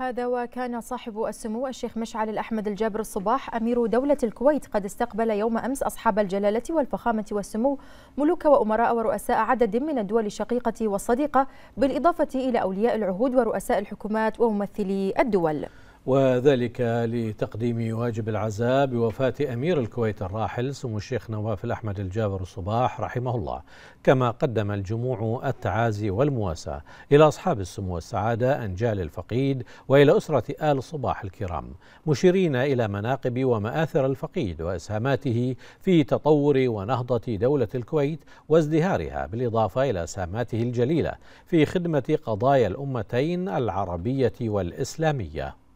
هذا وكان صاحب السمو الشيخ مشعل الأحمد الجابر الصباح أمير دولة الكويت قد استقبل يوم أمس أصحاب الجلالة والفخامة والسمو ملوك وأمراء ورؤساء عدد من الدول الشقيقة والصديقة بالإضافة إلى أولياء العهود ورؤساء الحكومات وممثلي الدول وذلك لتقديم واجب العزاء بوفاة أمير الكويت الراحل سمو الشيخ نواف الأحمد الجابر الصباح رحمه الله كما قدم الجموع التعازي والمواساة إلى أصحاب السمو والسعادة أنجال الفقيد وإلى أسرة آل صباح الكرام مشيرين إلى مناقب ومآثر الفقيد وإسهاماته في تطور ونهضة دولة الكويت وازدهارها بالإضافة إلى إسهاماته الجليلة في خدمة قضايا الأمتين العربية والإسلامية